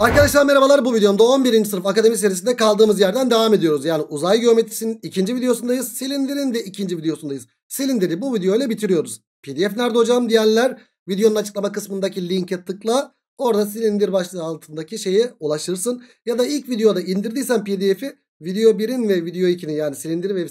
Arkadaşlar merhabalar bu videomda 11. sınıf akademi serisinde kaldığımız yerden devam ediyoruz. Yani uzay geometrisinin ikinci videosundayız. Silindirin de ikinci videosundayız. Silindiri bu videoyla bitiriyoruz. PDF nerede hocam diyenler videonun açıklama kısmındaki linke tıkla. Orada silindir başlığı altındaki şeye ulaşırsın. Ya da ilk videoda indirdiysen pdf'i video 1'in ve video 2'nin yani silindir ve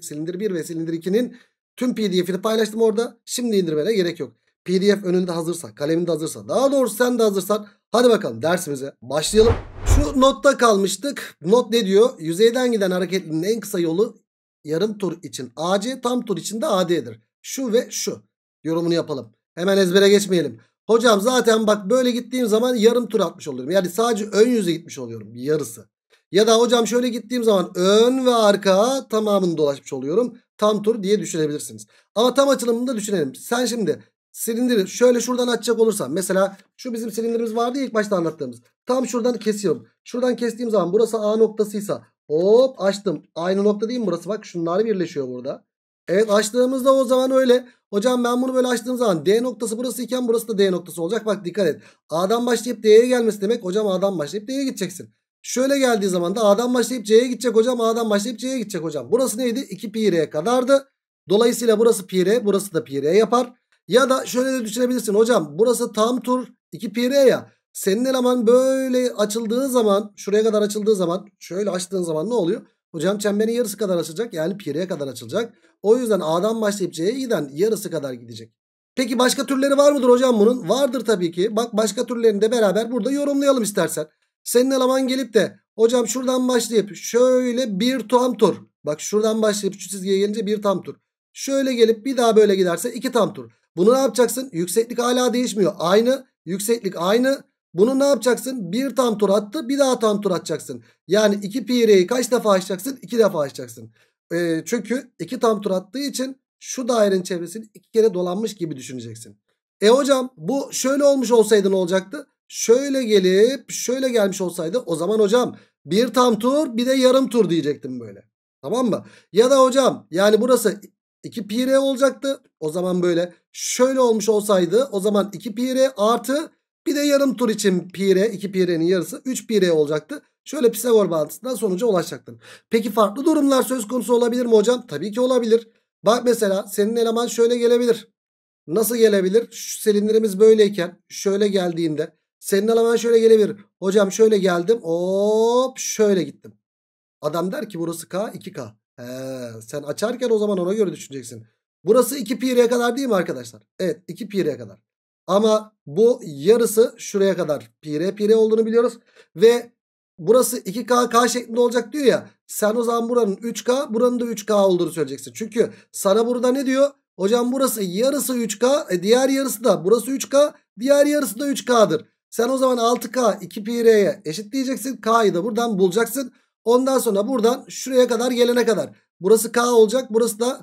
silindir 1 ve silindir 2'nin tüm pdf'ini paylaştım orada. Şimdi indirmene gerek yok. PDF önünde hazırsa, kalemin de hazırsa, daha doğrusu sen de hazırsan Hadi bakalım dersimize başlayalım. Şu notta kalmıştık. Not ne diyor? Yüzeyden giden hareketliliğin en kısa yolu yarım tur için AC tam tur için de AD'dir. Şu ve şu yorumunu yapalım. Hemen ezbere geçmeyelim. Hocam zaten bak böyle gittiğim zaman yarım tur atmış oluyorum. Yani sadece ön yüze gitmiş oluyorum yarısı. Ya da hocam şöyle gittiğim zaman ön ve arka tamamını dolaşmış oluyorum. Tam tur diye düşünebilirsiniz. Ama tam açılımını da düşünelim. Sen şimdi silindiri şöyle şuradan açacak olursam mesela şu bizim silindirimiz vardı ya ilk başta anlattığımız. Tam şuradan kesiyorum. Şuradan kestiğim zaman burası A noktasıysa hop açtım. Aynı nokta değil mi burası? Bak şunlar birleşiyor burada. Evet açtığımızda o zaman öyle. Hocam ben bunu böyle açtığım zaman D noktası burası iken burası da D noktası olacak. Bak dikkat et. A'dan başlayıp D'ye gelmesi demek. Hocam A'dan başlayıp D'ye gideceksin. Şöyle geldiği zaman da A'dan başlayıp C'ye gidecek hocam. A'dan başlayıp C'ye gidecek hocam. Burası neydi? 2 pi R'ye kadardı. Dolayısıyla burası pi R, burası da pi R yapar. Ya da şöyle de düşünebilirsin. Hocam burası tam tur 2 pi ya. Senin eleman böyle açıldığı zaman şuraya kadar açıldığı zaman şöyle açtığın zaman ne oluyor? Hocam çemberin yarısı kadar açılacak. Yani pireye kadar açılacak. O yüzden A'dan başlayıp C'ye giden yarısı kadar gidecek. Peki başka türleri var mıdır hocam bunun? Vardır tabii ki. Bak başka türlerini de beraber burada yorumlayalım istersen. Senin eleman gelip de hocam şuradan başlayıp şöyle bir tam tur. Bak şuradan başlayıp şu çizgiye gelince bir tam tur. Şöyle gelip bir daha böyle giderse iki tam tur. Bunu ne yapacaksın? Yükseklik hala değişmiyor. Aynı. Yükseklik aynı. Bunu ne yapacaksın? Bir tam tur attı. Bir daha tam tur atacaksın. Yani 2 pi r'yi kaç defa açacaksın? 2 defa açacaksın. E, çünkü 2 tam tur attığı için şu dairenin çevresini 2 kere dolanmış gibi düşüneceksin. E hocam bu şöyle olmuş olsaydı ne olacaktı? Şöyle gelip şöyle gelmiş olsaydı o zaman hocam bir tam tur bir de yarım tur diyecektim böyle. Tamam mı? Ya da hocam yani burası 2 pi r olacaktı. O zaman böyle şöyle olmuş olsaydı o zaman 2 pi r artı bir de yarım tur için pi r 2 pi r'nin yarısı 3 pi r olacaktı. Şöyle Pisagor bağıntısından sonuca ulaşacaktım. Peki farklı durumlar söz konusu olabilir mi hocam? Tabii ki olabilir. Bak mesela senin eleman şöyle gelebilir. Nasıl gelebilir? Şu silindirimiz böyleyken şöyle geldiğinde senin eleman şöyle gelebilir. Hocam şöyle geldim hop şöyle gittim. Adam der ki burası K 2K. He, sen açarken o zaman ona göre düşüneceksin. Burası 2 pi'ye kadar değil mi arkadaşlar? Evet 2 pi'ye kadar. Ama bu yarısı şuraya kadar pire pire olduğunu biliyoruz. Ve burası 2K K şeklinde olacak diyor ya. Sen o zaman buranın 3K buranın da 3K olduğunu söyleyeceksin. Çünkü sana burada ne diyor? Hocam burası yarısı 3K e diğer yarısı da burası 3K diğer yarısı da 3K'dır. Sen o zaman 6K 2 pireye eşit diyeceksin. K'yı da buradan bulacaksın. Ondan sonra buradan şuraya kadar gelene kadar. Burası K olacak. Burası da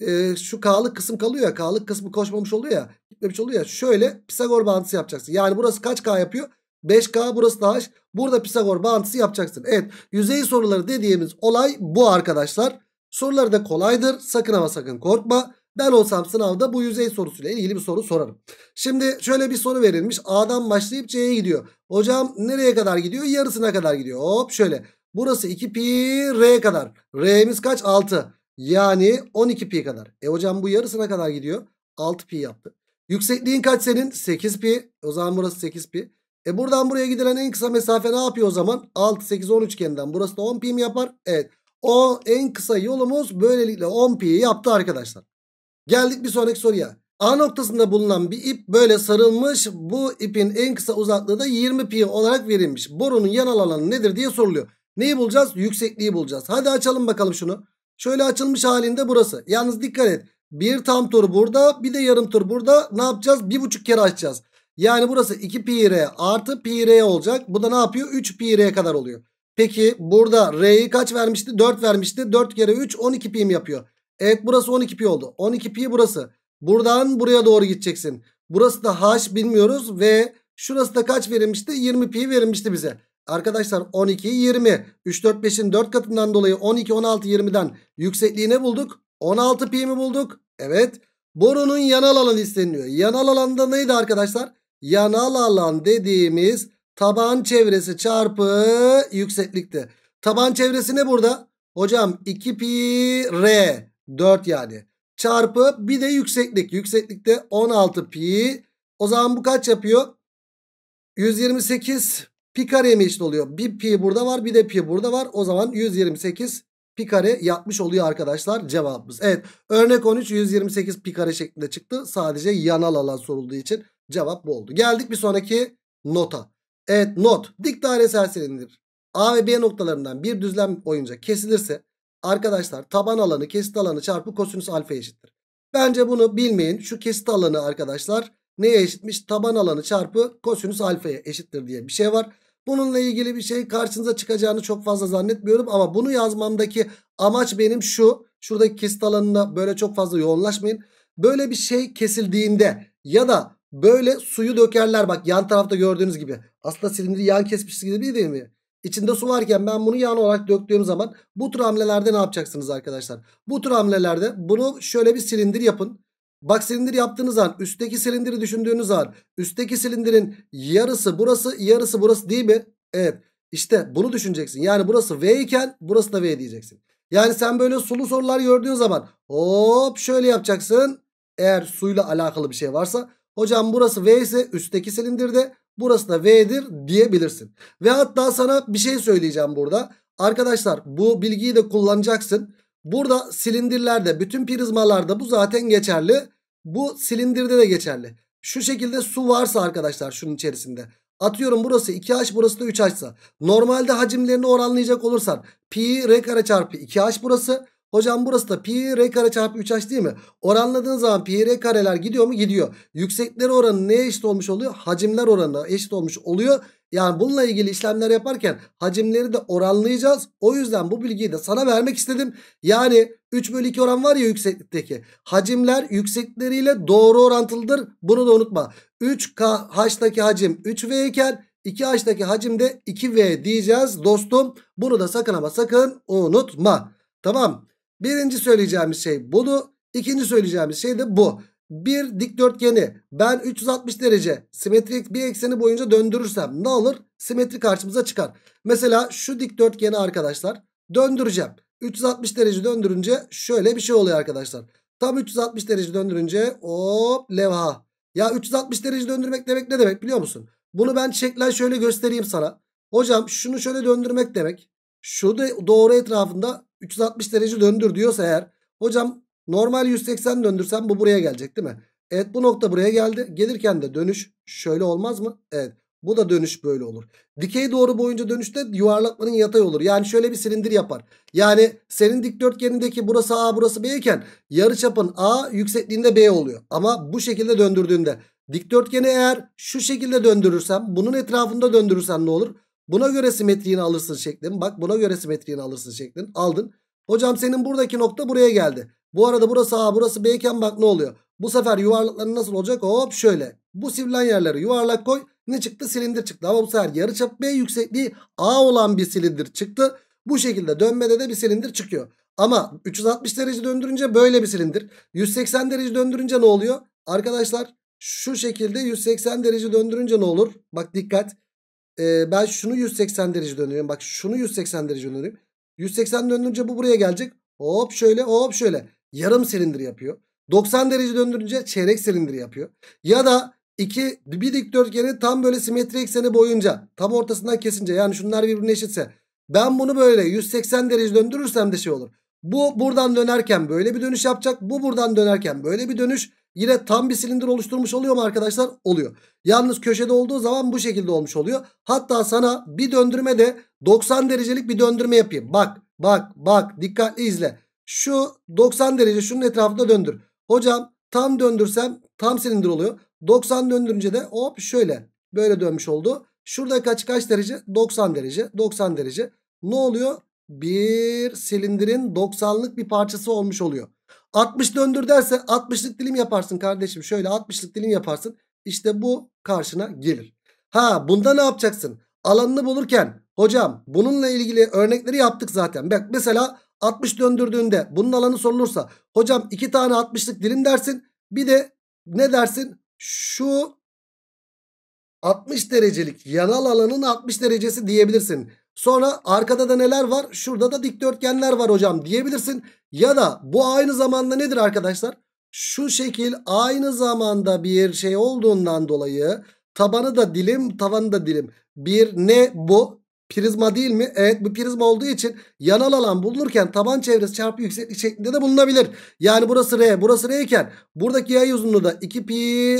e, şu K'lık kısım kalıyor ya. K'lık kısmı koşmamış oluyor ya. Gitmemiş oluyor ya. Şöyle Pisagor bağıntısı yapacaksın. Yani burası kaç K yapıyor? 5K burası da H. Burada Pisagor bağıntısı yapacaksın. Evet yüzey soruları dediğimiz olay bu arkadaşlar. Sorular da kolaydır. Sakın ama sakın korkma. Ben olsam sınavda bu yüzey sorusuyla ilgili bir soru sorarım. Şimdi şöyle bir soru verilmiş. A'dan başlayıp C'ye gidiyor. Hocam nereye kadar gidiyor? Yarısına kadar gidiyor. Hop şöyle. Burası 2 pi r kadar. R'miz kaç? 6. Yani 12 pi kadar. E hocam bu yarısına kadar gidiyor. 6 pi yaptı. Yüksekliğin kaç senin? 8 pi. O zaman burası 8 pi. E buradan buraya gidilen en kısa mesafe ne yapıyor o zaman? 6, 8, 10 üçgeninden. Burası da 10 pi mi yapar? Evet. O en kısa yolumuz böylelikle 10 pi yaptı arkadaşlar. Geldik bir sonraki soruya. A noktasında bulunan bir ip böyle sarılmış. Bu ipin en kısa uzaklığı da 20 pi olarak verilmiş. Borunun yan alanı nedir diye soruluyor. Neyi bulacağız? Yüksekliği bulacağız. Hadi açalım bakalım şunu. Şöyle açılmış halinde burası. Yalnız dikkat et. Bir tam tur burada bir de yarım tur burada. Ne yapacağız? Bir buçuk kere açacağız. Yani burası 2 pi r artı pi r olacak. Bu da ne yapıyor? 3 pi r'ye kadar oluyor. Peki burada r'yi kaç vermişti? 4 vermişti. 4 kere 3 12 pi mi yapıyor? Evet burası 12 pi oldu. 12 pi burası. Buradan buraya doğru gideceksin. Burası da h bilmiyoruz ve şurası da kaç verilmişti? 20 pi verilmişti bize. Arkadaşlar 12 20. 3 4 5'in 4 katından dolayı 12 16 20'den yüksekliğini bulduk. 16 pi bulduk? Evet. Borunun yanal alanı isteniliyor. Yanal alanda neydi arkadaşlar? Yanal alan dediğimiz taban çevresi çarpı yükseklikti. Taban çevresi ne burada? Hocam 2 pi r 4 yani. Çarpı bir de yükseklik. Yükseklikte 16 pi. O zaman bu kaç yapıyor? 128 Pi kare mi eşit oluyor? Bir pi burada var bir de pi burada var. O zaman 128 pi kare yapmış oluyor arkadaşlar cevabımız. Evet örnek 13 128 pi kare şeklinde çıktı. Sadece yanal alan sorulduğu için cevap bu oldu. Geldik bir sonraki nota. Evet not dik dairesel silindir. A ve B noktalarından bir düzlem boyunca kesilirse arkadaşlar taban alanı kesit alanı çarpı kosinüs alfa eşittir. Bence bunu bilmeyin. Şu kesit alanı arkadaşlar neye eşitmiş? Taban alanı çarpı kosinüs alfaya eşittir diye bir şey var. Bununla ilgili bir şey karşınıza çıkacağını çok fazla zannetmiyorum. Ama bunu yazmamdaki amaç benim şu. Şuradaki kesit alanına böyle çok fazla yoğunlaşmayın. Böyle bir şey kesildiğinde ya da böyle suyu dökerler. Bak yan tarafta gördüğünüz gibi. Aslında silindiri yan kesmişiz gibi değil mi? İçinde su varken ben bunu yan olarak döktüğüm zaman bu tür hamlelerde ne yapacaksınız arkadaşlar? Bu tür hamlelerde bunu şöyle bir silindir yapın. Bak silindir yaptığınız an üstteki silindiri düşündüğünüz an üstteki silindirin yarısı burası yarısı burası değil mi? Evet işte bunu düşüneceksin. Yani burası V iken burası da V diyeceksin. Yani sen böyle sulu sorular gördüğün zaman hop şöyle yapacaksın. Eğer suyla alakalı bir şey varsa hocam burası V ise üstteki silindirde burası da V'dir diyebilirsin. Ve hatta sana bir şey söyleyeceğim burada. Arkadaşlar bu bilgiyi de kullanacaksın. Burada silindirlerde bütün prizmalarda bu zaten geçerli. Bu silindirde de geçerli. Şu şekilde su varsa arkadaşlar şunun içerisinde. Atıyorum burası 2H burası da 3H'sa. Normalde hacimlerini oranlayacak olursan pi r kare çarpı 2H burası. Hocam burası da pi r kare çarpı 3h değil mi? Oranladığın zaman pi r kareler gidiyor mu? Gidiyor. Yüksekleri oranı neye eşit olmuş oluyor? Hacimler oranına eşit olmuş oluyor. Yani bununla ilgili işlemler yaparken hacimleri de oranlayacağız. O yüzden bu bilgiyi de sana vermek istedim. Yani 3 bölü 2 oran var ya yükseklikteki. Hacimler yüksekleriyle doğru orantılıdır. Bunu da unutma. 3H'daki hacim 3V iken 2H'daki hacim de 2V diyeceğiz dostum. Bunu da sakın ama sakın unutma. Tamam Birinci söyleyeceğimiz şey bunu. ikinci söyleyeceğimiz şey de bu. Bir dikdörtgeni ben 360 derece simetrik bir ekseni boyunca döndürürsem ne olur? Simetri karşımıza çıkar. Mesela şu dikdörtgeni arkadaşlar döndüreceğim. 360 derece döndürünce şöyle bir şey oluyor arkadaşlar. Tam 360 derece döndürünce hop levha. Ya 360 derece döndürmek demek ne demek biliyor musun? Bunu ben çiçekler şöyle göstereyim sana. Hocam şunu şöyle döndürmek demek. Şu doğru etrafında 360 derece döndür diyorsa eğer hocam normal 180 döndürsem bu buraya gelecek değil mi? Evet bu nokta buraya geldi. Gelirken de dönüş şöyle olmaz mı? Evet. Bu da dönüş böyle olur. Dikey doğru boyunca dönüşte yuvarlatmanın yatay olur. Yani şöyle bir silindir yapar. Yani senin dikdörtgenindeki burası A burası B iken yarıçapın A yüksekliğinde B oluyor. Ama bu şekilde döndürdüğünde dikdörtgeni eğer şu şekilde döndürürsem bunun etrafında döndürürsem ne olur? Buna göre simetriğini alırsın şeklin. Bak buna göre simetriğini alırsın şeklin. Aldın. Hocam senin buradaki nokta buraya geldi. Bu arada burası A burası B iken bak ne oluyor. Bu sefer yuvarlakları nasıl olacak? Hop şöyle. Bu sivrilen yerleri yuvarlak koy. Ne çıktı? Silindir çıktı. Ama bu sefer yarıçap B yüksekliği A olan bir silindir çıktı. Bu şekilde dönmede de bir silindir çıkıyor. Ama 360 derece döndürünce böyle bir silindir. 180 derece döndürünce ne oluyor? Arkadaşlar şu şekilde 180 derece döndürünce ne olur? Bak dikkat e, ben şunu 180 derece dönüyorum. Bak şunu 180 derece dönüyorum. 180 döndürünce bu buraya gelecek. Hop şöyle hop şöyle. Yarım silindir yapıyor. 90 derece döndürünce çeyrek silindir yapıyor. Ya da iki bir dikdörtgeni tam böyle simetri ekseni boyunca tam ortasından kesince yani şunlar birbirine eşitse ben bunu böyle 180 derece döndürürsem de şey olur. Bu buradan dönerken böyle bir dönüş yapacak. Bu buradan dönerken böyle bir dönüş. Yine tam bir silindir oluşturmuş oluyor mu arkadaşlar? Oluyor. Yalnız köşede olduğu zaman bu şekilde olmuş oluyor. Hatta sana bir döndürme de 90 derecelik bir döndürme yapayım. Bak bak bak dikkatli izle. Şu 90 derece şunun etrafında döndür. Hocam tam döndürsem tam silindir oluyor. 90 döndürünce de hop şöyle böyle dönmüş oldu. Şurada kaç kaç derece? 90 derece 90 derece. Ne oluyor? Bir silindirin 90'lık bir parçası olmuş oluyor. 60 döndür derse 60'lık dilim yaparsın kardeşim. Şöyle 60'lık dilim yaparsın. İşte bu karşına gelir. Ha bunda ne yapacaksın? Alanını bulurken hocam bununla ilgili örnekleri yaptık zaten. Bak mesela 60 döndürdüğünde bunun alanı sorulursa hocam iki tane 60'lık dilim dersin. Bir de ne dersin? Şu 60 derecelik yanal alanın 60 derecesi diyebilirsin. Sonra arkada da neler var? Şurada da dikdörtgenler var hocam diyebilirsin. Ya da bu aynı zamanda nedir arkadaşlar? Şu şekil aynı zamanda bir şey olduğundan dolayı tabanı da dilim tavanı da dilim. Bir ne bu? Prizma değil mi? Evet bu prizma olduğu için yanal alan bulunurken taban çevresi çarpı yükseklik şeklinde de bulunabilir. Yani burası R burası R iken buradaki yay uzunluğu da 2 pi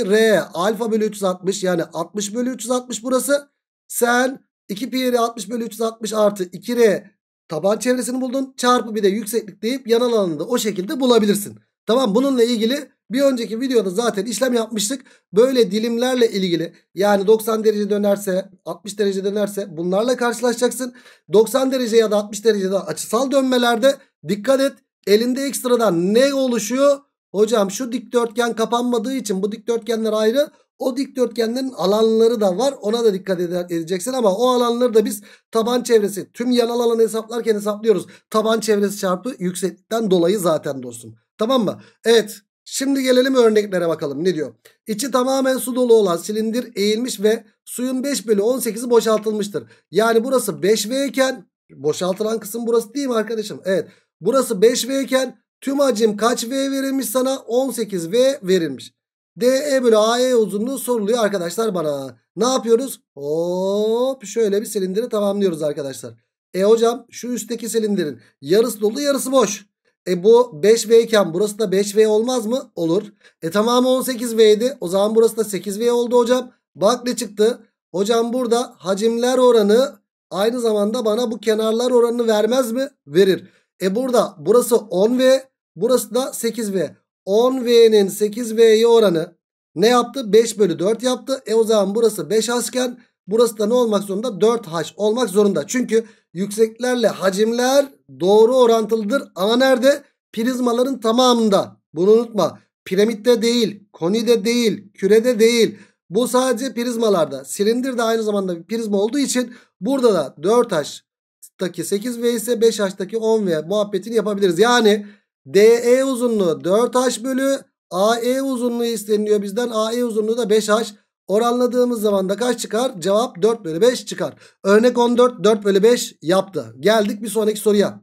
R alfa bölü 360 yani 60 bölü 360 burası. Sen 2 pi r 60 bölü 360 artı 2R taban çevresini buldun. Çarpı bir de yükseklik deyip yan alanını da o şekilde bulabilirsin. Tamam bununla ilgili bir önceki videoda zaten işlem yapmıştık. Böyle dilimlerle ilgili yani 90 derece dönerse 60 derece dönerse bunlarla karşılaşacaksın. 90 derece ya da 60 derecede açısal dönmelerde dikkat et. Elinde ekstradan ne oluşuyor? Hocam şu dikdörtgen kapanmadığı için bu dikdörtgenler ayrı. O dikdörtgenlerin alanları da var. Ona da dikkat edeceksin ama o alanları da biz taban çevresi tüm yanal alanı hesaplarken hesaplıyoruz. Taban çevresi çarpı yükseklikten dolayı zaten dostum. Tamam mı? Evet. Şimdi gelelim örneklere bakalım. Ne diyor? İçi tamamen su dolu olan silindir eğilmiş ve suyun 5 bölü 18'i boşaltılmıştır. Yani burası 5V iken boşaltılan kısım burası değil mi arkadaşım? Evet. Burası 5V iken tüm hacim kaç V verilmiş sana? 18V verilmiş. DE bölü AE uzunluğu soruluyor arkadaşlar bana. Ne yapıyoruz? Hop şöyle bir silindiri tamamlıyoruz arkadaşlar. E hocam şu üstteki silindirin yarısı dolu yarısı boş. E bu 5V iken burası da 5V olmaz mı? Olur. E tamamı 18V'ydi. O zaman burası da 8V oldu hocam. Bak ne çıktı. Hocam burada hacimler oranı aynı zamanda bana bu kenarlar oranını vermez mi? Verir. E burada burası 10V burası da 8V. 10V'nin 8V'ye oranı ne yaptı? 5 bölü 4 yaptı. E o zaman burası 5H burası da ne olmak zorunda? 4H olmak zorunda. Çünkü yükseklerle hacimler doğru orantılıdır. Ama nerede? Prizmaların tamamında. Bunu unutma. Piramitte değil, konide değil, kürede değil. Bu sadece prizmalarda. Silindir de aynı zamanda bir prizma olduğu için burada da 4H'taki 8V ise 5H'taki 10V muhabbetini yapabiliriz. Yani DE uzunluğu 4H bölü AE uzunluğu isteniliyor bizden. AE uzunluğu da 5H. Oranladığımız zaman da kaç çıkar? Cevap 4 bölü 5 çıkar. Örnek 14 4 bölü 5 yaptı. Geldik bir sonraki soruya.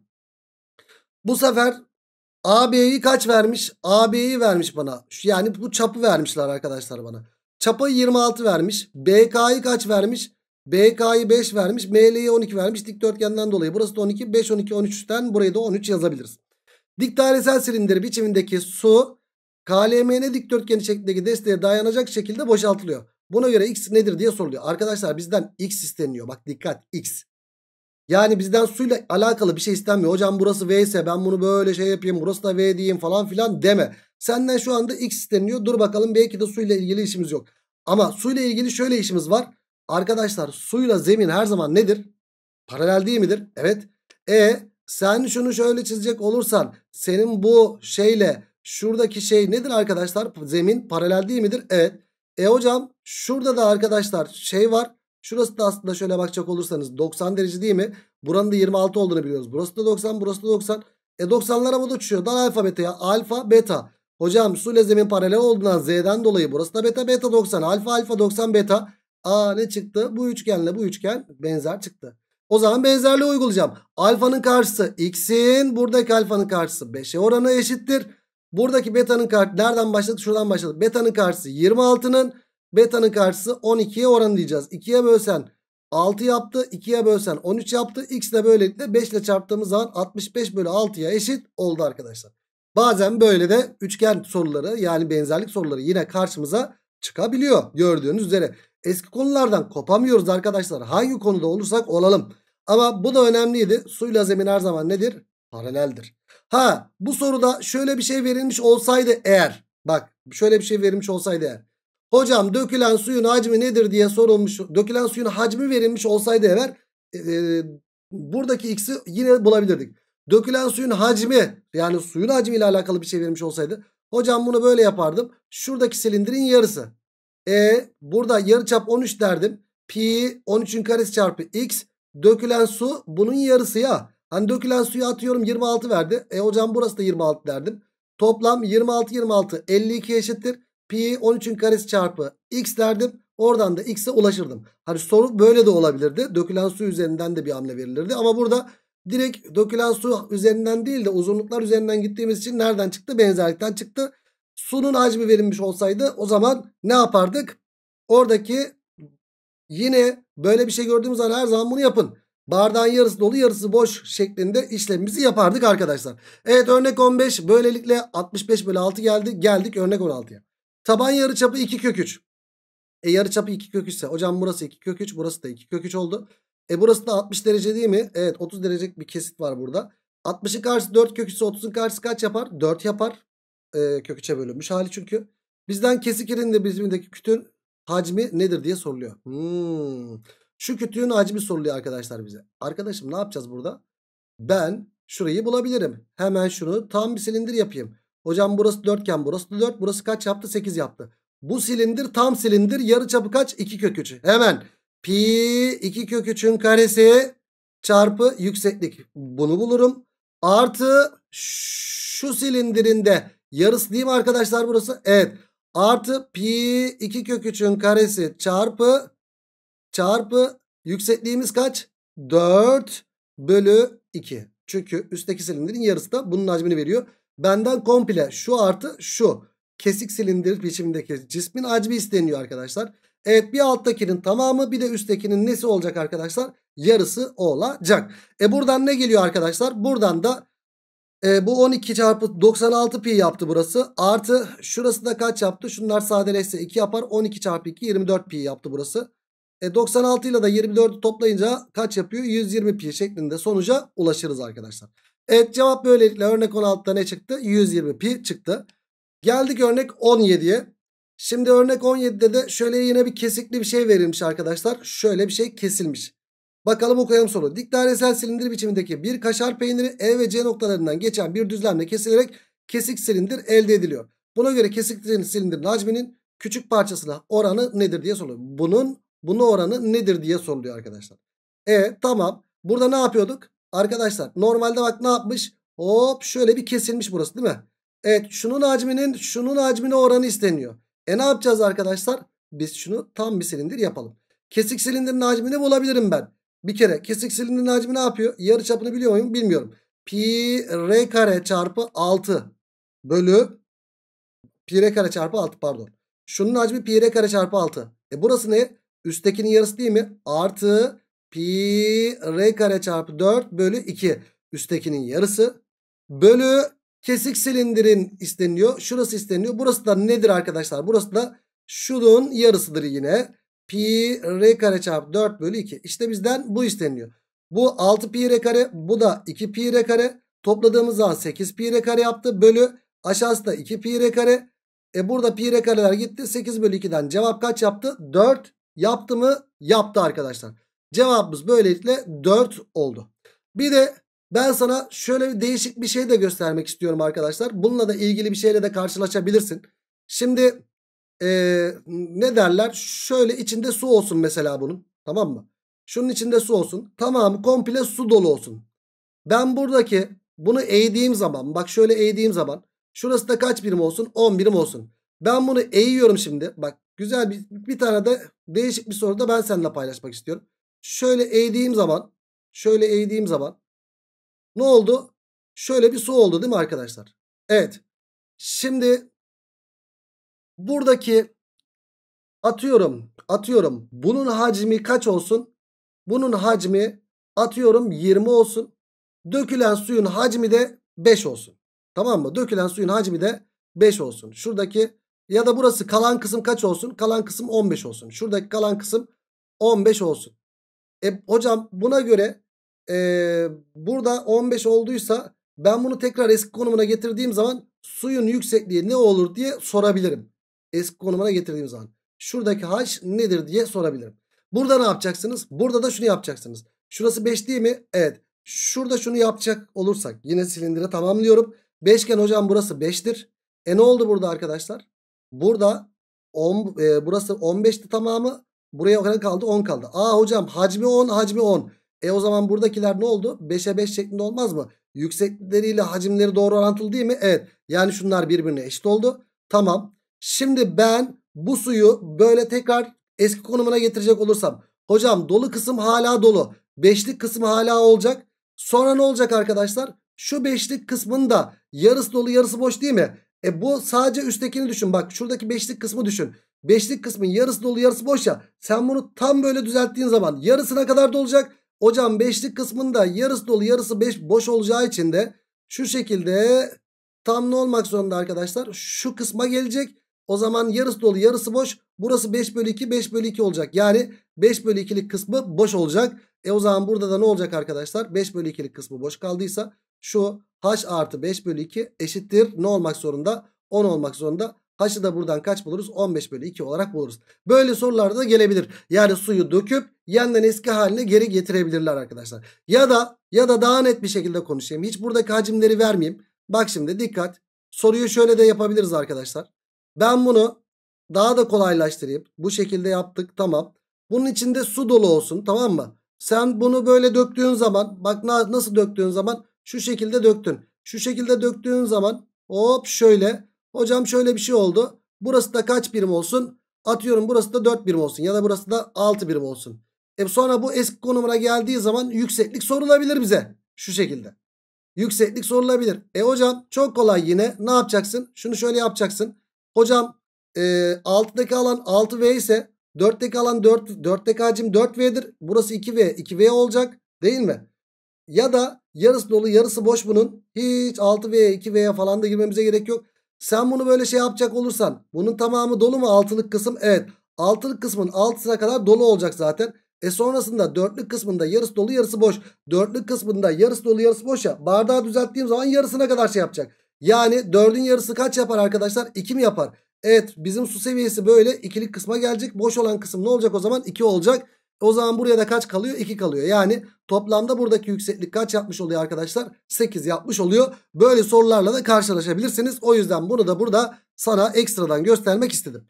Bu sefer AB'yi kaç vermiş? AB'yi vermiş bana. Yani bu çapı vermişler arkadaşlar bana. Çapı 26 vermiş. BK'yı kaç vermiş? BK'yı 5 vermiş. ML'yi 12 vermiş. Dikdörtgenden dolayı. Burası da 12. 5, 12, 13'ten burayı da 13 yazabiliriz. Dik dairesel silindir biçimindeki su KLMN dikdörtgeni şeklindeki desteğe dayanacak şekilde boşaltılıyor. Buna göre x nedir diye soruluyor. Arkadaşlar bizden x isteniyor. Bak dikkat x. Yani bizden suyla alakalı bir şey istenmiyor. Hocam burası V ise ben bunu böyle şey yapayım. Burası da V diyeyim falan filan deme. Senden şu anda x isteniyor. Dur bakalım belki de suyla ilgili işimiz yok. Ama suyla ilgili şöyle işimiz var. Arkadaşlar suyla zemin her zaman nedir? Paralel değil midir? Evet. E sen şunu şöyle çizecek olursan senin bu şeyle şuradaki şey nedir arkadaşlar? Zemin paralel değil midir? Evet. E hocam şurada da arkadaşlar şey var. Şurası da aslında şöyle bakacak olursanız 90 derece değil mi? Buranın da 26 olduğunu biliyoruz. Burası da 90, burası da 90. E 90'lara bu da uçuyor. Dan alfa beta ya. Alfa beta. Hocam su ile zemin paralel olduğundan Z'den dolayı burası da beta beta 90. Alfa alfa 90 beta. Aa ne çıktı? Bu üçgenle bu üçgen benzer çıktı. O zaman benzerliği uygulayacağım. Alfanın karşısı x'in buradaki alfanın karşısı 5'e oranı eşittir. Buradaki betanın karşısı nereden başladık? Şuradan başladık. Betanın karşısı 26'nın betanın karşısı 12'ye oranı diyeceğiz. 2'ye bölsen 6 yaptı. 2'ye bölsen 13 yaptı. X de böylelikle 5 ile çarptığımız zaman 65 bölü 6'ya eşit oldu arkadaşlar. Bazen böyle de üçgen soruları yani benzerlik soruları yine karşımıza çıkabiliyor gördüğünüz üzere. Eski konulardan kopamıyoruz arkadaşlar. Hangi konuda olursak olalım. Ama bu da önemliydi. Suyla zemin her zaman nedir? Paraleldir. Ha bu soruda şöyle bir şey verilmiş olsaydı eğer. Bak şöyle bir şey verilmiş olsaydı eğer. Hocam dökülen suyun hacmi nedir diye sorulmuş. Dökülen suyun hacmi verilmiş olsaydı eğer. E, e buradaki x'i yine bulabilirdik. Dökülen suyun hacmi yani suyun hacmi ile alakalı bir şey verilmiş olsaydı. Hocam bunu böyle yapardım. Şuradaki silindirin yarısı. E burada yarıçap 13 derdim. Pi 13'ün karesi çarpı x dökülen su bunun yarısı ya. Hani dökülen suyu atıyorum 26 verdi. E hocam burası da 26 derdim. Toplam 26 26 52 eşittir. Pi 13'ün karesi çarpı x derdim. Oradan da x'e ulaşırdım. Hani soru böyle de olabilirdi. Dökülen su üzerinden de bir hamle verilirdi. Ama burada direkt dökülen su üzerinden değil de uzunluklar üzerinden gittiğimiz için nereden çıktı? Benzerlikten çıktı. Su'nun hacmi verilmiş olsaydı o zaman ne yapardık? Oradaki yine böyle bir şey gördüğümüz zaman her zaman bunu yapın. Bardağın yarısı dolu yarısı boş şeklinde işlemimizi yapardık arkadaşlar. Evet örnek 15 böylelikle 65 bölü 6 geldi. Geldik örnek 16'ya. Taban yarıçapı 2 kök 3. E yarıçapı 2 kök 3 ise hocam burası 2 kök 3 burası da 2 kök 3 oldu. E burası da 60 derece değil mi? Evet 30 derecelik bir kesit var burada. 60'ın karşısı 4 kök 3 ise 30'un karşısı kaç yapar? 4 yapar e, kök 3'e bölünmüş hali çünkü. Bizden kesik irinde bizimdeki kütüğün hacmi nedir diye soruluyor. Hmm. Şu kütüğün hacmi soruluyor arkadaşlar bize. Arkadaşım ne yapacağız burada? Ben şurayı bulabilirim. Hemen şunu tam bir silindir yapayım. Hocam burası 4 iken burası 4. Burası kaç yaptı? 8 yaptı. Bu silindir tam silindir. Yarı çapı kaç? 2 kök 3. Hemen pi 2 kök 3'ün karesi çarpı yükseklik. Bunu bulurum. Artı şu silindirinde Yarısı değil mi arkadaşlar burası? Evet. Artı pi 2 kök 3'ün karesi çarpı çarpı yüksekliğimiz kaç? 4 bölü 2. Çünkü üstteki silindirin yarısı da bunun hacmini veriyor. Benden komple şu artı şu kesik silindir biçimindeki cismin hacmi isteniyor arkadaşlar. Evet bir alttakinin tamamı bir de üsttekinin nesi olacak arkadaşlar? Yarısı olacak. E buradan ne geliyor arkadaşlar? Buradan da e, bu 12 çarpı 96 pi yaptı burası. Artı şurası da kaç yaptı? Şunlar sadeleşse 2 yapar. 12 çarpı 2 24 pi yaptı burası. E, 96 ile de 24'ü toplayınca kaç yapıyor? 120 pi şeklinde sonuca ulaşırız arkadaşlar. Evet cevap böylelikle örnek 16'da ne çıktı? 120 pi çıktı. Geldik örnek 17'ye. Şimdi örnek 17'de de şöyle yine bir kesikli bir şey verilmiş arkadaşlar. Şöyle bir şey kesilmiş. Bakalım okuyalım soru. Dik dairesel silindir biçimindeki bir kaşar peyniri E ve C noktalarından geçen bir düzlemle kesilerek kesik silindir elde ediliyor. Buna göre kesik silindirin hacminin küçük parçasına oranı nedir diye soruluyor. Bunun bunun oranı nedir diye soruluyor arkadaşlar. E tamam. Burada ne yapıyorduk? Arkadaşlar normalde bak ne yapmış? Hop şöyle bir kesilmiş burası değil mi? Evet şunun hacminin şunun hacmine oranı isteniyor. E ne yapacağız arkadaşlar? Biz şunu tam bir silindir yapalım. Kesik silindirin hacmini bulabilirim ben. Bir kere kesik silindirin hacmi ne yapıyor? Yarı çapını biliyor muyum? Bilmiyorum. Pi r kare çarpı 6 bölü pi r kare çarpı 6 pardon. Şunun hacmi pi r kare çarpı 6. E burası ne? Üsttekinin yarısı değil mi? Artı pi r kare çarpı 4 bölü 2. Üsttekinin yarısı bölü kesik silindirin isteniliyor. Şurası isteniliyor. Burası da nedir arkadaşlar? Burası da şunun yarısıdır yine pi r kare çarpı 4 bölü 2. İşte bizden bu isteniyor. Bu 6 pi r kare bu da 2 pi r kare. Topladığımız zaman 8 pi r kare yaptı bölü aşağısı da 2 pi r kare. E burada pi r kareler gitti. 8 bölü 2'den cevap kaç yaptı? 4 yaptı mı? Yaptı arkadaşlar. Cevabımız böylelikle 4 oldu. Bir de ben sana şöyle bir değişik bir şey de göstermek istiyorum arkadaşlar. Bununla da ilgili bir şeyle de karşılaşabilirsin. Şimdi e, ne derler? Şöyle içinde su olsun mesela bunun. Tamam mı? Şunun içinde su olsun. Tamamı komple su dolu olsun. Ben buradaki bunu eğdiğim zaman bak şöyle eğdiğim zaman şurası da kaç birim olsun? 10 birim olsun. Ben bunu eğiyorum şimdi. Bak güzel bir, bir tane de değişik bir soruda ben seninle paylaşmak istiyorum. Şöyle eğdiğim zaman şöyle eğdiğim zaman ne oldu? Şöyle bir su oldu değil mi arkadaşlar? Evet. Şimdi buradaki atıyorum atıyorum bunun hacmi kaç olsun? Bunun hacmi atıyorum 20 olsun. Dökülen suyun hacmi de 5 olsun. Tamam mı? Dökülen suyun hacmi de 5 olsun. Şuradaki ya da burası kalan kısım kaç olsun? Kalan kısım 15 olsun. Şuradaki kalan kısım 15 olsun. E, hocam buna göre e, burada 15 olduysa ben bunu tekrar eski konumuna getirdiğim zaman suyun yüksekliği ne olur diye sorabilirim eski konumuna getirdiğim zaman. Şuradaki h nedir diye sorabilirim. Burada ne yapacaksınız? Burada da şunu yapacaksınız. Şurası 5 değil mi? Evet. Şurada şunu yapacak olursak yine silindire tamamlıyorum. Beşgen hocam burası 5'tir. E ne oldu burada arkadaşlar? Burada 10, e, burası 15'ti tamamı. Buraya kadar kaldı 10 kaldı. Aa hocam hacmi 10 hacmi 10. E o zaman buradakiler ne oldu? 5'e 5 şeklinde olmaz mı? Yükseklikleriyle hacimleri doğru orantılı değil mi? Evet. Yani şunlar birbirine eşit oldu. Tamam. Şimdi ben bu suyu böyle tekrar eski konumuna getirecek olursam. Hocam dolu kısım hala dolu. Beşlik kısım hala olacak. Sonra ne olacak arkadaşlar? Şu beşlik kısmın da yarısı dolu yarısı boş değil mi? E bu sadece üsttekini düşün. Bak şuradaki beşlik kısmı düşün. Beşlik kısmın yarısı dolu yarısı boş ya. Sen bunu tam böyle düzelttiğin zaman yarısına kadar dolacak. Hocam beşlik kısmında yarısı dolu yarısı beş, boş olacağı için de şu şekilde tam ne olmak zorunda arkadaşlar? Şu kısma gelecek. O zaman yarısı dolu yarısı boş. Burası 5 bölü 2 5 bölü 2 olacak. Yani 5 bölü 2'lik kısmı boş olacak. E o zaman burada da ne olacak arkadaşlar? 5 bölü 2'lik kısmı boş kaldıysa şu h artı 5 bölü 2 eşittir. Ne olmak zorunda? 10 olmak zorunda. H'ı da buradan kaç buluruz? 15 bölü 2 olarak buluruz. Böyle sorularda da gelebilir. Yani suyu döküp yeniden eski haline geri getirebilirler arkadaşlar. Ya da ya da daha net bir şekilde konuşayım. Hiç buradaki hacimleri vermeyeyim. Bak şimdi dikkat. Soruyu şöyle de yapabiliriz arkadaşlar. Ben bunu daha da kolaylaştırayım. Bu şekilde yaptık tamam. Bunun içinde su dolu olsun tamam mı? Sen bunu böyle döktüğün zaman bak nasıl döktüğün zaman şu şekilde döktün. Şu şekilde döktüğün zaman hop şöyle. Hocam şöyle bir şey oldu. Burası da kaç birim olsun? Atıyorum burası da 4 birim olsun ya da burası da 6 birim olsun. E sonra bu eski konumuna geldiği zaman yükseklik sorulabilir bize. Şu şekilde. Yükseklik sorulabilir. E hocam çok kolay yine ne yapacaksın? Şunu şöyle yapacaksın. Hocam e, 6'daki alan 6V ise 4'teki alan 4, 4'teki hacim 4V'dir. Burası 2V, 2V olacak değil mi? Ya da yarısı dolu yarısı boş bunun. Hiç 6V'ye 2V'ye falan da girmemize gerek yok. Sen bunu böyle şey yapacak olursan bunun tamamı dolu mu altılık kısım? Evet. Altılık kısmın altısına kadar dolu olacak zaten. E sonrasında dörtlük kısmında yarısı dolu yarısı boş. Dörtlük kısmında yarısı dolu yarısı boş ya. Bardağı düzelttiğim zaman yarısına kadar şey yapacak. Yani 4'ün yarısı kaç yapar arkadaşlar? 2 mi yapar? Evet bizim su seviyesi böyle ikilik kısma gelecek. Boş olan kısım ne olacak o zaman? 2 olacak. O zaman buraya da kaç kalıyor? 2 kalıyor. Yani toplamda buradaki yükseklik kaç yapmış oluyor arkadaşlar? 8 yapmış oluyor. Böyle sorularla da karşılaşabilirsiniz. O yüzden bunu da burada sana ekstradan göstermek istedim.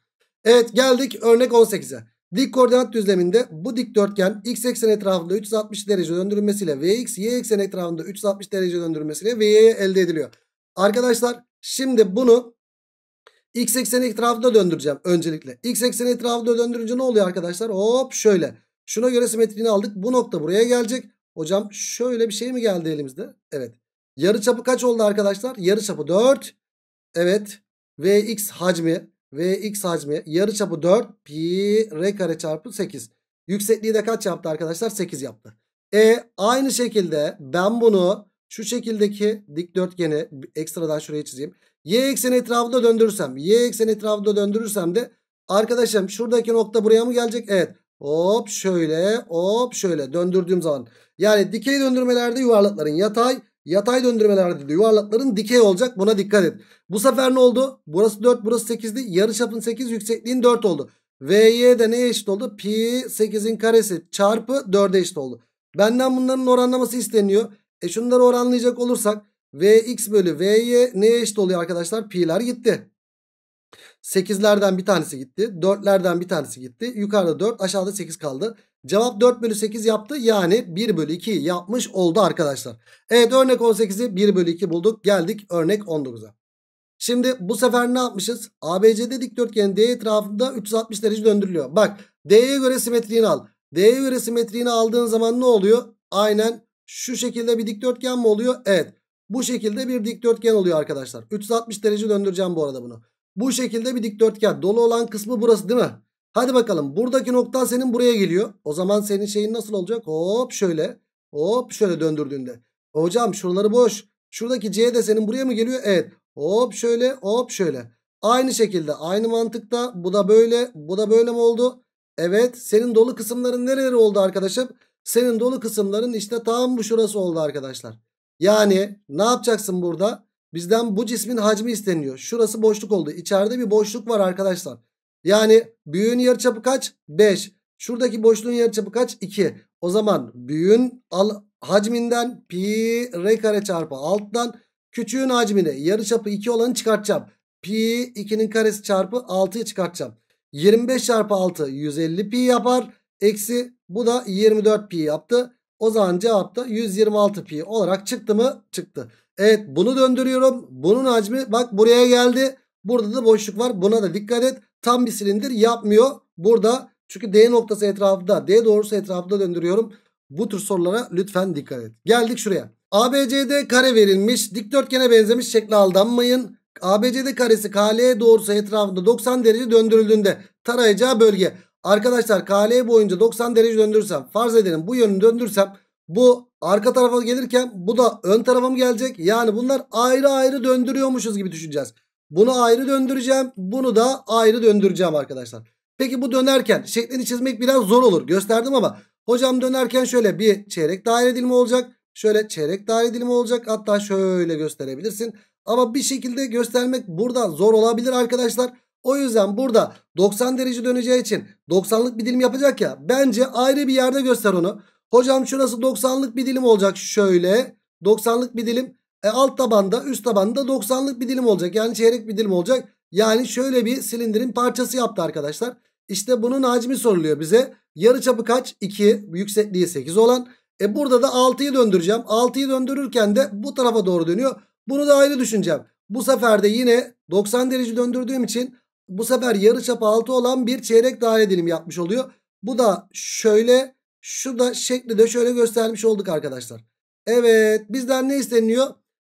Evet geldik örnek 18'e. Dik koordinat düzleminde bu dikdörtgen x eksen etrafında 360 derece döndürülmesiyle vx y eksen etrafında 360 derece döndürülmesiyle vy elde ediliyor. Arkadaşlar şimdi bunu x ekseni etrafında döndüreceğim öncelikle. x ekseni etrafında döndürünce ne oluyor arkadaşlar? Hop şöyle. Şuna göre simetriğini aldık. Bu nokta buraya gelecek. Hocam şöyle bir şey mi geldi elimizde? Evet. Yarı çapı kaç oldu arkadaşlar? Yarı çapı 4. Evet. Vx hacmi. Vx hacmi. Yarı çapı 4. Pi r kare çarpı 8. Yüksekliği de kaç yaptı arkadaşlar? 8 yaptı. E aynı şekilde ben bunu şu şekildeki dikdörtgeni ekstradan şuraya çizeyim. Y ekseni etrafında döndürürsem. Y ekseni etrafında döndürürsem de arkadaşım şuradaki nokta buraya mı gelecek? Evet. Hop şöyle hop şöyle döndürdüğüm zaman. Yani dikey döndürmelerde yuvarlakların yatay. Yatay döndürmelerde de yuvarlakların dikey olacak. Buna dikkat et. Bu sefer ne oldu? Burası 4 burası 8'di. çapın 8 yüksekliğin 4 oldu. VY de neye eşit oldu? Pi 8'in karesi çarpı 4'e eşit oldu. Benden bunların oranlaması isteniyor. E şunları oranlayacak olursak Vx bölü Vy neye eşit oluyor arkadaşlar? Pi'ler gitti. 8'lerden bir tanesi gitti. 4'lerden bir tanesi gitti. Yukarıda 4 aşağıda 8 kaldı. Cevap 4 bölü 8 yaptı. Yani 1 bölü 2 yapmış oldu arkadaşlar. Evet örnek 18'i 1 bölü 2 bulduk. Geldik örnek 19'a. Şimdi bu sefer ne yapmışız? ABCD dikdörtgenin D etrafında 360 derece döndürülüyor. Bak D'ye göre simetriğini al. D'ye göre simetriğini aldığın zaman ne oluyor? Aynen şu şekilde bir dikdörtgen mi oluyor? Evet. Bu şekilde bir dikdörtgen oluyor arkadaşlar. 360 derece döndüreceğim bu arada bunu. Bu şekilde bir dikdörtgen. Dolu olan kısmı burası değil mi? Hadi bakalım. Buradaki nokta senin buraya geliyor. O zaman senin şeyin nasıl olacak? Hop şöyle. Hop şöyle döndürdüğünde. Hocam şuraları boş. Şuradaki C de senin buraya mı geliyor? Evet. Hop şöyle hop şöyle. Aynı şekilde aynı mantıkta bu da böyle bu da böyle mi oldu? Evet senin dolu kısımların nereleri oldu arkadaşım? Senin dolu kısımların işte tam bu şurası oldu arkadaşlar. Yani ne yapacaksın burada? Bizden bu cismin hacmi isteniyor. Şurası boşluk oldu. İçeride bir boşluk var arkadaşlar. Yani büyüğün yarıçapı kaç? 5. Şuradaki boşluğun yarıçapı kaç? 2. O zaman büyüğün al hacminden pi r kare çarpı alttan küçüğün hacmine yarıçapı 2 olanı çıkartacağım. Pi 2'nin karesi çarpı 6'yı çıkartacağım. 25 çarpı 6 150 pi yapar. Eksi bu da 24 pi yaptı. O zaman cevap da 126 pi olarak çıktı mı? Çıktı. Evet bunu döndürüyorum. Bunun hacmi bak buraya geldi. Burada da boşluk var. Buna da dikkat et. Tam bir silindir yapmıyor. Burada çünkü D noktası etrafında D doğrusu etrafında döndürüyorum. Bu tür sorulara lütfen dikkat et. Geldik şuraya. ABCD kare verilmiş. Dikdörtgene benzemiş şekle aldanmayın. ABCD karesi KL e doğrusu etrafında 90 derece döndürüldüğünde tarayacağı bölge. Arkadaşlar KL boyunca 90 derece döndürürsem farz edelim bu yönü döndürsem bu arka tarafa gelirken bu da ön tarafa mı gelecek? Yani bunlar ayrı ayrı döndürüyormuşuz gibi düşüneceğiz. Bunu ayrı döndüreceğim. Bunu da ayrı döndüreceğim arkadaşlar. Peki bu dönerken şeklini çizmek biraz zor olur. Gösterdim ama hocam dönerken şöyle bir çeyrek daire dilimi olacak. Şöyle çeyrek daire dilimi olacak. Hatta şöyle gösterebilirsin. Ama bir şekilde göstermek burada zor olabilir arkadaşlar. O yüzden burada 90 derece döneceği için 90'lık bir dilim yapacak ya. Bence ayrı bir yerde göster onu. Hocam şurası 90'lık bir dilim olacak şöyle. 90'lık bir dilim. E alt tabanda üst tabanda 90'lık bir dilim olacak. Yani çeyrek bir dilim olacak. Yani şöyle bir silindirin parçası yaptı arkadaşlar. İşte bunun hacmi soruluyor bize. Yarı çapı kaç? 2. Yüksekliği 8 olan. E burada da 6'yı döndüreceğim. 6'yı döndürürken de bu tarafa doğru dönüyor. Bunu da ayrı düşüneceğim. Bu sefer de yine 90 derece döndürdüğüm için bu sefer yarıçapı 6 olan bir çeyrek daire dilim yapmış oluyor. Bu da şöyle şu da şekli de şöyle göstermiş olduk arkadaşlar. Evet bizden ne isteniyor?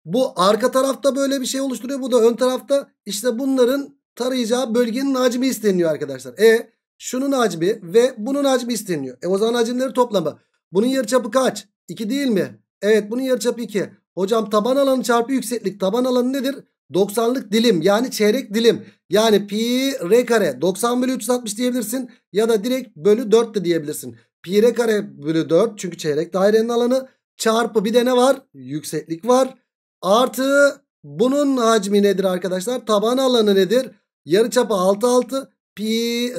Bu arka tarafta böyle bir şey oluşturuyor. Bu da ön tarafta işte bunların tarayacağı bölgenin hacmi isteniyor arkadaşlar. E şunun hacmi ve bunun hacmi isteniyor. E o zaman hacimleri toplama. Bunun yarıçapı kaç? 2 değil mi? Evet bunun yarıçapı 2. Hocam taban alanı çarpı yükseklik. Taban alanı nedir? 90'lık dilim yani çeyrek dilim yani pi r kare 90 bölü 360 diyebilirsin ya da direkt bölü 4 de diyebilirsin. Pi r kare bölü 4 çünkü çeyrek dairenin alanı çarpı bir de ne var? Yükseklik var. Artı bunun hacmi nedir arkadaşlar? Taban alanı nedir? yarı çapı 6 6 pi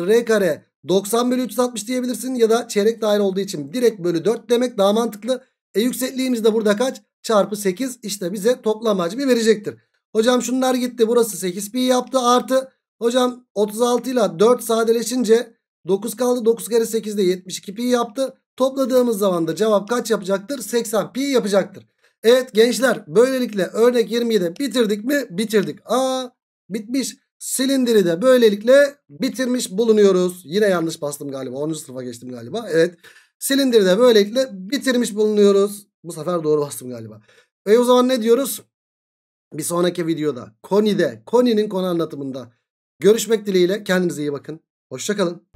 r kare 90 bölü 360 diyebilirsin ya da çeyrek daire olduğu için direkt bölü 4 demek daha mantıklı. E yüksekliğimiz de burada kaç? Çarpı 8 işte bize toplam hacmi verecektir. Hocam şunlar gitti. Burası 8pi yaptı artı. Hocam 36 ile 4 sadeleşince 9 kaldı. 9 kere 8 de 72pi yaptı. Topladığımız zaman da cevap kaç yapacaktır? 80pi yapacaktır. Evet gençler böylelikle örnek 20'yi bitirdik mi? Bitirdik. Aa bitmiş. Silindiri de böylelikle bitirmiş bulunuyoruz. Yine yanlış bastım galiba. 10. sınıfa geçtim galiba. Evet. Silindiri de böylelikle bitirmiş bulunuyoruz. Bu sefer doğru bastım galiba. E o zaman ne diyoruz? Bir sonraki videoda Koni'de Koni'nin konu anlatımında görüşmek dileğiyle kendinize iyi bakın. Hoşçakalın.